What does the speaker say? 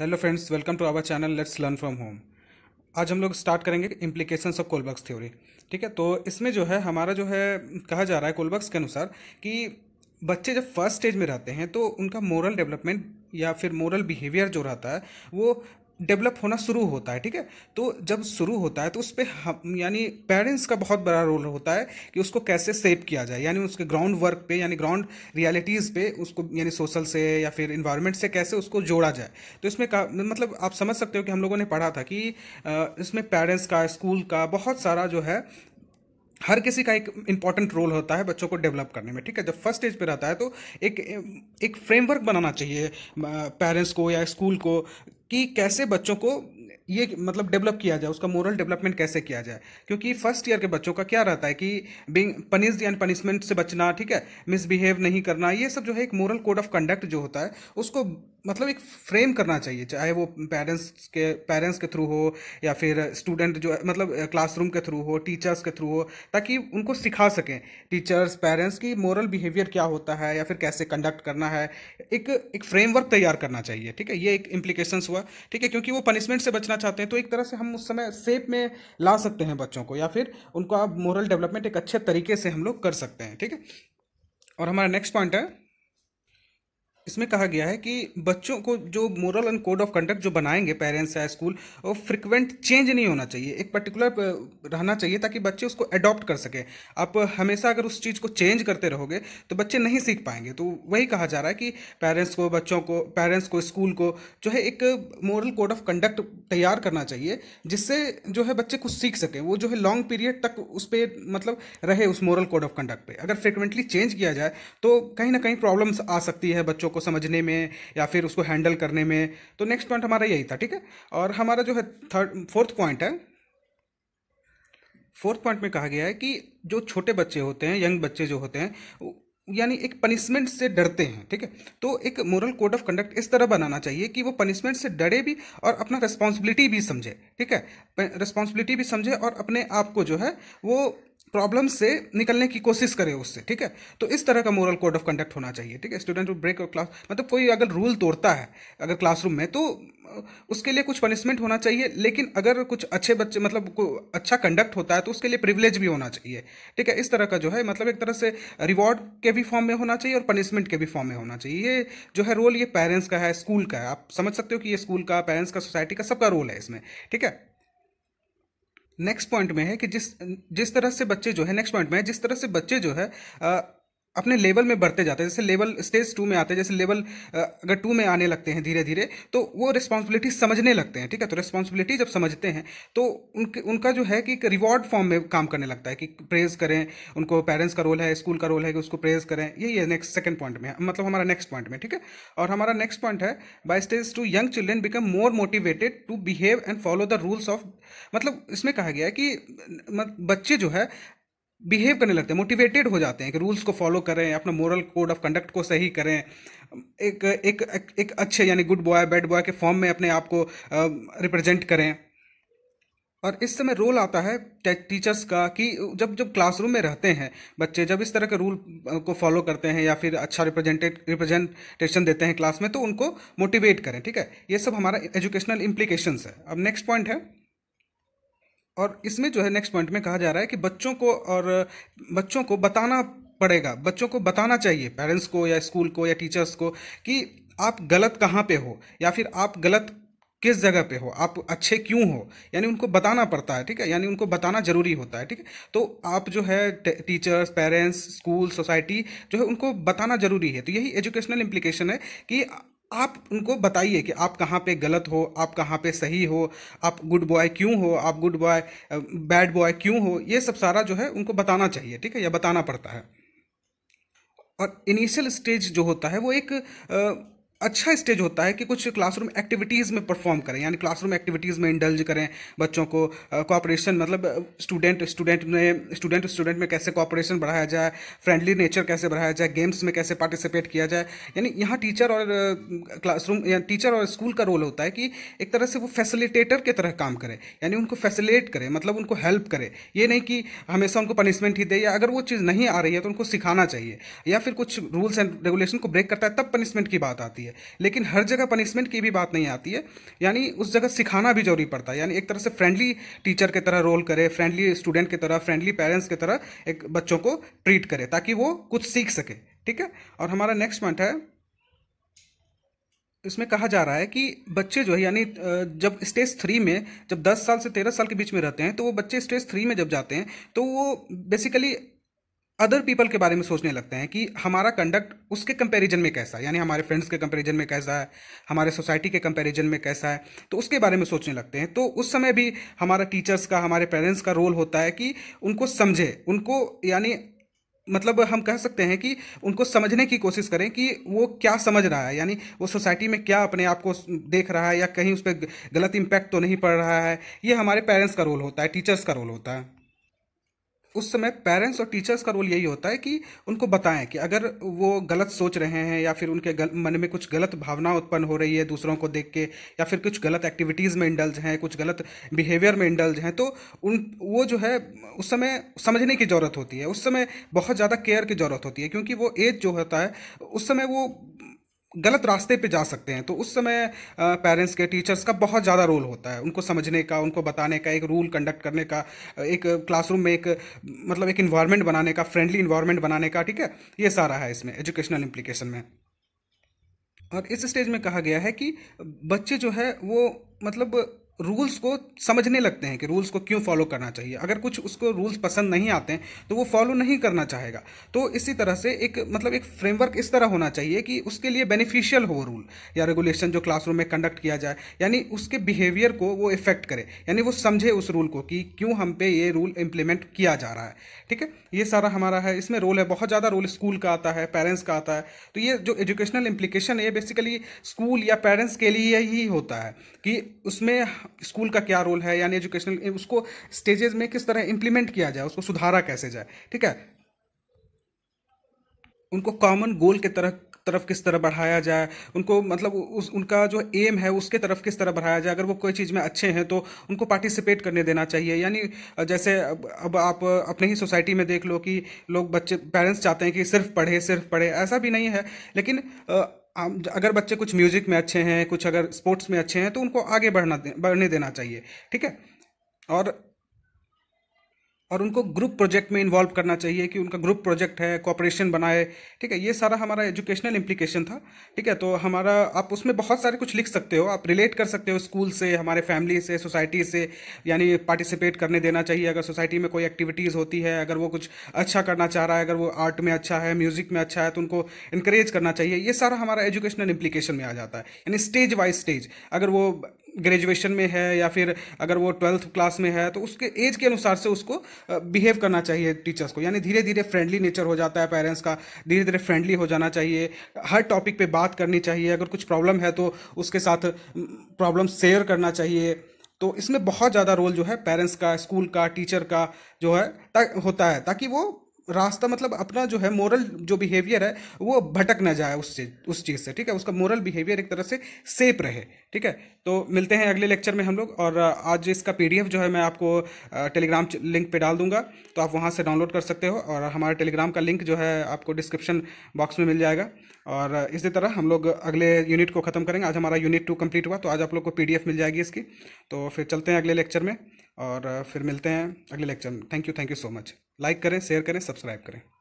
hello friends welcome to our channel let's learn from home आज हम लोग start करेंगे इम्प्लीकेशंस ऑफ कोलबक्स थ्योरी ठीक है तो इसमें जो है हमारा जो है कहा जा रहा है कोलबक्स के अनुसार कि बच्चे जब फर्स्ट स्टेज में रहते हैं तो उनका मोरल डेवलपमेंट या फिर मोरल बिहेवियर जो रहता है वो डेवलप होना शुरू होता है ठीक है तो जब शुरू होता है तो उस पर हम यानी पेरेंट्स का बहुत बड़ा रोल होता है कि उसको कैसे सेव किया जाए यानी उसके ग्राउंड वर्क पे यानी ग्राउंड रियलिटीज़ पे उसको यानी सोशल से या फिर इन्वायरमेंट से कैसे उसको जोड़ा जाए तो इसमें का मतलब आप समझ सकते हो कि हम लोगों ने पढ़ा था कि इसमें पेरेंट्स का स्कूल का बहुत सारा जो है हर किसी का एक इंपॉर्टेंट रोल होता है बच्चों को डेवलप करने में ठीक है जब फर्स्ट स्टेज पे रहता है तो एक एक फ्रेमवर्क बनाना चाहिए पेरेंट्स को या स्कूल को कि कैसे बच्चों को ये मतलब डेवलप किया जाए उसका मोरल डेवलपमेंट कैसे किया जाए क्योंकि फर्स्ट ईयर के बच्चों का क्या रहता है कि बिंग पनिश्ड एंड पनिशमेंट से बचना ठीक है मिसबिहेव नहीं करना ये सब जो है एक मोरल कोड ऑफ कंडक्ट जो होता है उसको मतलब एक फ्रेम करना चाहिए चाहे वो पेरेंट्स के पेरेंट्स के थ्रू हो या फिर स्टूडेंट जो मतलब क्लासरूम के थ्रू हो टीचर्स के थ्रू हो ताकि उनको सिखा सकें टीचर्स पेरेंट्स की मॉरल बिहेवियर क्या होता है या फिर कैसे कंडक्ट करना है एक एक फ्रेमवर्क तैयार करना चाहिए ठीक है ये एक इम्प्लीकेशन हुआ ठीक है क्योंकि वो पनिशमेंट से बचना चाहते हैं तो एक तरह से हम उस समय सेप में ला सकते हैं बच्चों को या फिर उनका मॉरल डेवलपमेंट एक अच्छे तरीके से हम लोग कर सकते हैं ठीक है और हमारा नेक्स्ट पॉइंट है इसमें कहा गया है कि बच्चों को जो moral and code of conduct जो बनाएंगे पेरेंट्स या स्कूल वो फ्रिक्वेंट चेंज नहीं होना चाहिए एक पर्टिकुलर रहना चाहिए ताकि बच्चे उसको अडॉप्ट कर सकें आप हमेशा अगर उस चीज़ को चेंज करते रहोगे तो बच्चे नहीं सीख पाएंगे तो वही कहा जा रहा है कि पेरेंट्स को बच्चों को पेरेंट्स को स्कूल को जो है एक मॉरल कोड ऑफ कंडक्ट तैयार करना चाहिए जिससे जो है बच्चे कुछ सीख सकें वो जो है लॉन्ग पीरियड तक उस पर मतलब रहे उस मॉरल कोड ऑफ कंडक्ट पर अगर फ्रिक्वेंटली चेंज किया जाए तो कहीं ना कहीं प्रॉब्लम्स आ सकती है बच्चों को समझने में या फिर उसको हैंडल करने में तो नेक्स्ट पॉइंट हमारा यही था ठीक है और हमारा जो है थर्ड फोर्थ पॉइंट है फोर्थ पॉइंट में कहा गया है कि जो छोटे बच्चे होते हैं यंग बच्चे जो होते हैं यानी एक पनिशमेंट से डरते हैं ठीक है तो एक मोरल कोड ऑफ कंडक्ट इस तरह बनाना चाहिए कि वो पनिशमेंट से डरे भी और अपना रिस्पॉन्सिबिलिटी भी समझे ठीक है रिस्पॉन्सिबिलिटी भी समझे और अपने आप को जो है वो प्रॉब्लम से निकलने की कोशिश करें उससे ठीक है तो इस तरह का मोरल कोड ऑफ कंडक्ट होना चाहिए ठीक है स्टूडेंट ब्रेक और क्लास मतलब कोई अगर रूल तोड़ता है अगर क्लासरूम में तो उसके लिए कुछ पनिशमेंट होना चाहिए लेकिन अगर कुछ अच्छे बच्चे मतलब अच्छा कंडक्ट होता है तो उसके लिए प्रिविलेज भी होना चाहिए ठीक है इस तरह का जो है मतलब एक तरह से रिवॉर्ड के भी फॉर्म में होना चाहिए और पनिशमेंट के भी फॉर्म में होना चाहिए ये जो है रोल ये पेरेंट्स का है स्कूल का है आप समझ सकते हो कि ये स्कूल का पेरेंट्स का सोसाइटी का सबका रोल है इसमें ठीक है नेक्स्ट पॉइंट में है कि जिस जिस तरह से बच्चे जो है नेक्स्ट पॉइंट में है जिस तरह से बच्चे जो है अपने लेवल में बढ़ते जाते हैं जैसे लेवल स्टेज टू में आते हैं जैसे लेवल अगर टू में आने लगते हैं धीरे धीरे तो वो रिस्पॉन्सिबिलिटी समझने लगते हैं ठीक है तो रिस्पॉन्सिबिलिटी जब समझते हैं तो उनके उनका जो है कि एक रिवॉर्ड फॉर्म में काम करने लगता है कि प्रेज करें उनको पेरेंट्स का रोल है स्कूल का रोल है कि उसको प्रेज करें यही है नेक्स्ट सेकेंड पॉइंट में मतलब हमारा नेक्स्ट पॉइंट में ठीक है और हमारा नेक्स्ट पॉइंट है by stage two young children become more motivated to behave and follow the rules of मतलब इसमें कहा गया है कि बच्चे जो है बिहेव करने लगते हैं मोटिवेटेड हो जाते हैं कि रूल्स को फॉलो करें अपना मोरल कोड ऑफ कंडक्ट को सही करें एक एक एक, एक अच्छे यानी गुड बॉय बैड बॉय के फॉर्म में अपने आप को रिप्रेजेंट करें और इस समय रोल आता है टीचर्स का कि जब जब क्लासरूम में रहते हैं बच्चे जब इस तरह के रूल को फॉलो करते हैं या फिर अच्छा रिप्रेजेंटेड रिप्रेजेंटेशन देते हैं क्लास में तो उनको मोटिवेट करें ठीक है ये सब हमारा एजुकेशनल इम्प्लीकेशंस है अब नेक्स्ट पॉइंट है और इसमें जो है नेक्स्ट पॉइंट में कहा जा रहा है कि बच्चों को और बच्चों को बताना पड़ेगा बच्चों को बताना चाहिए पेरेंट्स को या स्कूल को या टीचर्स को कि आप गलत कहाँ पे हो या फिर आप गलत किस जगह पे हो आप अच्छे क्यों हो यानी उनको बताना पड़ता है ठीक है यानी उनको बताना जरूरी होता है ठीक है तो आप जो है टीचर्स पेरेंट्स स्कूल सोसाइटी जो है उनको बताना जरूरी है तो यही एजुकेशनल इम्प्लीकेशन है कि आप उनको बताइए कि आप कहाँ पे गलत हो आप कहाँ पे सही हो आप गुड बॉय क्यों हो आप गुड बॉय बैड बॉय क्यों हो ये सब सारा जो है उनको बताना चाहिए ठीक है या बताना पड़ता है और इनिशियल स्टेज जो होता है वो एक आ, अच्छा स्टेज होता है कि कुछ क्लासरूम एक्टिविटीज़ में परफॉर्म करें यानी क्लासरूम एक्टिविटीज़ में इंडल्ज करें बच्चों को कोऑपरेशन मतलब स्टूडेंट स्टूडेंट में स्टूडेंट स्टूडेंट में कैसे कोऑपरेशन बढ़ाया जाए फ्रेंडली नेचर कैसे बढ़ाया जाए गेम्स में कैसे पार्टिसिपेट किया जाए यानी यहाँ टीचर और क्लासरूम या टीचर और स्कूल का रोल होता है कि एक तरह से वो फैसिलिटेटर के तरह काम करें यानी उनको फैसिलेट करें मतलब उनको हेल्प करें ये नहीं कि हमेशा उनको पनिशमेंट ही दे या अगर वो चीज़ नहीं आ रही है तो उनको सिखाना चाहिए या फिर कुछ रूल्स एंड रेगुलेशन को ब्रेक करता है तब पनिशमेंट की बात आती है है लेकिन हर जगह पनिशमेंट की भी बात नहीं आती है यानी उस जगह सिखाना भी जरूरी पड़ता है यानी एक तरह से फ्रेंडली टीचर के तरह रोल करे फ्रेंडली स्टूडेंट के तरह फ्रेंडली पेरेंट्स के तरह एक बच्चों को ट्रीट करे ताकि वो कुछ सीख सके ठीक है और हमारा नेक्स्ट पॉइंट है इसमें कहा जा रहा है कि बच्चे जो है यानी जब स्टेज थ्री में जब 10 साल से 13 साल के बीच में रहते हैं तो वो बच्चे स्टेज थ्री में जब जाते हैं तो वो बेसिकली अदर पीपल के बारे में सोचने लगते हैं कि हमारा कंडक्ट उसके कंपैरिजन में कैसा है यानी हमारे फ्रेंड्स के कंपैरिजन में कैसा है हमारे सोसाइटी के कंपैरिजन में कैसा है तो उसके बारे में सोचने लगते हैं तो उस समय भी हमारा टीचर्स का हमारे पेरेंट्स का रोल होता है कि उनको समझे उनको यानी मतलब हम कह सकते हैं कि उनको समझने की कोशिश करें कि वो क्या समझ रहा है यानी वो सोसाइटी में क्या अपने आप को देख रहा है या कहीं उस पर गलत इम्पैक्ट तो नहीं पड़ रहा है ये हमारे पेरेंट्स का रोल होता है टीचर्स का रोल होता है उस समय पेरेंट्स और टीचर्स का रोल यही होता है कि उनको बताएं कि अगर वो गलत सोच रहे हैं या फिर उनके गल, मन में कुछ गलत भावना उत्पन्न हो रही है दूसरों को देख के या फिर कुछ गलत एक्टिविटीज़ में इंडल्ज हैं कुछ गलत बिहेवियर में इंडल्ज हैं तो उन वो जो है उस समय समझने की ज़रूरत होती है उस समय बहुत ज़्यादा केयर की ज़रूरत होती है क्योंकि वो एज जो होता है उस समय वो गलत रास्ते पे जा सकते हैं तो उस समय पेरेंट्स के टीचर्स का बहुत ज़्यादा रोल होता है उनको समझने का उनको बताने का एक रूल कंडक्ट करने का एक क्लासरूम में एक मतलब एक इन्वायरमेंट बनाने का फ्रेंडली इन्वायरमेंट बनाने का ठीक है ये सारा है इसमें एजुकेशनल इम्प्लीकेशन में और इस स्टेज में कहा गया है कि बच्चे जो है वो मतलब रूल्स को समझने लगते हैं कि रूल्स को क्यों फॉलो करना चाहिए अगर कुछ उसको रूल्स पसंद नहीं आते हैं तो वो फॉलो नहीं करना चाहेगा तो इसी तरह से एक मतलब एक फ्रेमवर्क इस तरह होना चाहिए कि उसके लिए बेनिफिशियल हो रूल या रेगुलेशन जो क्लासरूम में कंडक्ट किया जाए यानी उसके बिहेवियर को वो इफेक्ट करे यानी वो समझे उस रूल को कि क्यों हम पे ये रूल इम्प्लीमेंट किया जा रहा है ठीक है ये सारा हमारा है इसमें रोल है बहुत ज़्यादा रोल स्कूल का आता है पेरेंट्स का आता है तो ये जो एजुकेशनल इम्प्लीकेशन है ये बेसिकली स्कूल या पेरेंट्स के लिए ही होता है कि उसमें स्कूल का क्या रोल है यानी एजुकेशनल उसको स्टेजेस में किस तरह इंप्लीमेंट किया जाए उसको सुधारा कैसे जाए ठीक है उनको कॉमन गोल के तरह तरफ किस तरह बढ़ाया जाए उनको मतलब उस उनका जो एम है उसके तरफ किस तरह बढ़ाया जाए अगर वो कोई चीज़ में अच्छे हैं तो उनको पार्टिसिपेट करने देना चाहिए यानी जैसे अब, अब आप अपने ही सोसाइटी में देख लो कि लोग बच्चे पेरेंट्स चाहते हैं कि सिर्फ पढ़े सिर्फ पढ़े ऐसा भी नहीं है लेकिन आ, अगर बच्चे कुछ म्यूज़िक में अच्छे हैं कुछ अगर स्पोर्ट्स में अच्छे हैं तो उनको आगे बढ़ना दे, बढ़ने देना चाहिए ठीक है और और उनको ग्रुप प्रोजेक्ट में इन्वॉल्व करना चाहिए कि उनका ग्रुप प्रोजेक्ट है कॉपरेशन बनाए ठीक है ये सारा हमारा एजुकेशनल इम्प्लीकेशन था ठीक है तो हमारा आप उसमें बहुत सारे कुछ लिख सकते हो आप रिलेट कर सकते हो स्कूल से हमारे फैमिली से सोसाइटी से यानी पार्टिसिपेट करने देना चाहिए अगर सोसाइटी में कोई एक्टिविटीज़ होती है अगर वो कुछ अच्छा करना चाह रहा है अगर वो आर्ट में अच्छा है म्यूज़िक में अच्छा है तो उनको इनक्रेज करना चाहिए ये सारा हमारा एजुकेशनल इम्प्लीकेशन में आ जाता है यानी स्टेज बाई स्टेज अगर वो ग्रेजुएशन में है या फिर अगर वो ट्वेल्थ क्लास में है तो उसके एज के अनुसार से उसको बिहेव करना चाहिए टीचर्स को यानी धीरे धीरे फ्रेंडली नेचर हो जाता है पेरेंट्स का धीरे धीरे फ्रेंडली हो जाना चाहिए हर टॉपिक पे बात करनी चाहिए अगर कुछ प्रॉब्लम है तो उसके साथ प्रॉब्लम शेयर करना चाहिए तो इसमें बहुत ज़्यादा रोल जो है पेरेंट्स का स्कूल का टीचर का जो है होता है ताकि वो रास्ता मतलब अपना जो है मोरल जो बिहेवियर है वो भटक ना जाए उससे उस चीज़ से ठीक है उसका मोरल बिहेवियर एक तरह से सेफ रहे ठीक है तो मिलते हैं अगले लेक्चर में हम लोग और आज इसका पीडीएफ जो है मैं आपको टेलीग्राम लिंक पे डाल दूंगा तो आप वहाँ से डाउनलोड कर सकते हो और हमारे टेलीग्राम का लिंक जो है आपको डिस्क्रिप्शन बॉक्स में मिल जाएगा और इसी तरह हम लोग अगले यूनिट को ख़त्म करेंगे आज हमारा यूनिट टू कम्प्लीट हुआ तो आज आप लोग को पी मिल जाएगी इसकी तो फिर चलते हैं अगले लेक्चर में और फिर मिलते हैं अगले लेक्चर में thank you thank you so much like करें शेयर करें सब्सक्राइब करें